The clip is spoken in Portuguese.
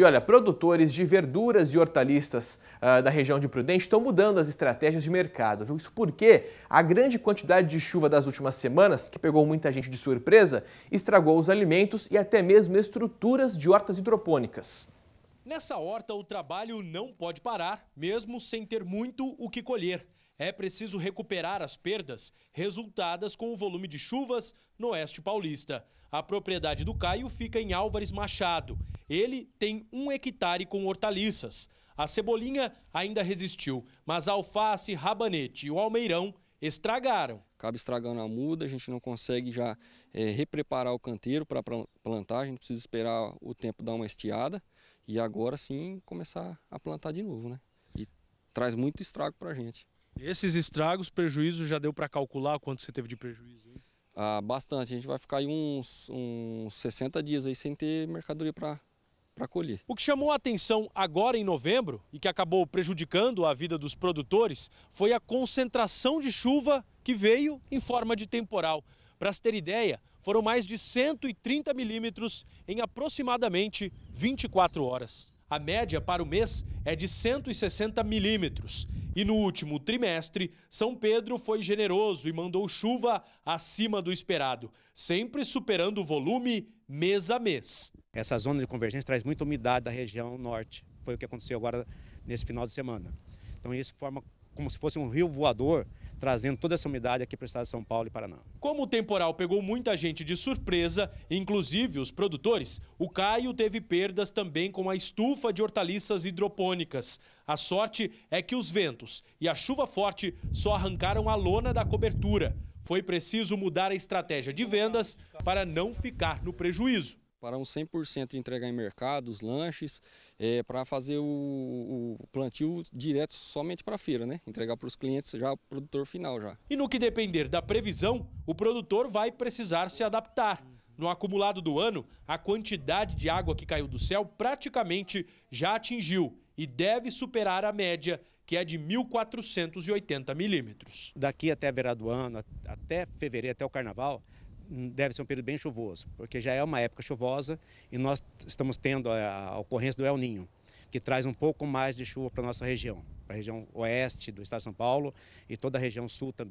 E olha, produtores de verduras e hortaliças uh, da região de Prudente estão mudando as estratégias de mercado. Viu? Isso porque a grande quantidade de chuva das últimas semanas, que pegou muita gente de surpresa, estragou os alimentos e até mesmo estruturas de hortas hidropônicas. Nessa horta, o trabalho não pode parar, mesmo sem ter muito o que colher é preciso recuperar as perdas resultadas com o volume de chuvas no Oeste Paulista. A propriedade do Caio fica em Álvares Machado. Ele tem um hectare com hortaliças. A cebolinha ainda resistiu, mas a alface, rabanete e o almeirão estragaram. Acaba estragando a muda, a gente não consegue já é, repreparar o canteiro para plantar, a gente precisa esperar o tempo dar uma estiada e agora sim começar a plantar de novo, né? E traz muito estrago para a gente. Esses estragos, prejuízo, já deu para calcular quanto você teve de prejuízo? Hein? Ah, bastante. A gente vai ficar aí uns, uns 60 dias aí sem ter mercadoria para colher. O que chamou a atenção agora em novembro e que acabou prejudicando a vida dos produtores foi a concentração de chuva que veio em forma de temporal. Para se ter ideia, foram mais de 130 milímetros em aproximadamente 24 horas. A média para o mês é de 160 milímetros. E no último trimestre, São Pedro foi generoso e mandou chuva acima do esperado, sempre superando o volume mês a mês. Essa zona de convergência traz muita umidade da região norte. Foi o que aconteceu agora nesse final de semana. Então isso forma como se fosse um rio voador, trazendo toda essa umidade aqui para o estado de São Paulo e Paraná. Como o temporal pegou muita gente de surpresa, inclusive os produtores, o Caio teve perdas também com a estufa de hortaliças hidropônicas. A sorte é que os ventos e a chuva forte só arrancaram a lona da cobertura. Foi preciso mudar a estratégia de vendas para não ficar no prejuízo para um 100% entregar em mercados, lanches, é, para fazer o, o, plantio direto somente para a feira, né? Entregar para os clientes já o produtor final já. E no que depender da previsão, o produtor vai precisar se adaptar. No acumulado do ano, a quantidade de água que caiu do céu praticamente já atingiu e deve superar a média, que é de 1.480 milímetros. Daqui até a virada do ano, até fevereiro, até o carnaval, deve ser um período bem chuvoso, porque já é uma época chuvosa e nós estamos tendo a, a ocorrência do El Ninho, que traz um pouco mais de chuva para a nossa região, para a região oeste do estado de São Paulo e toda a região sul também.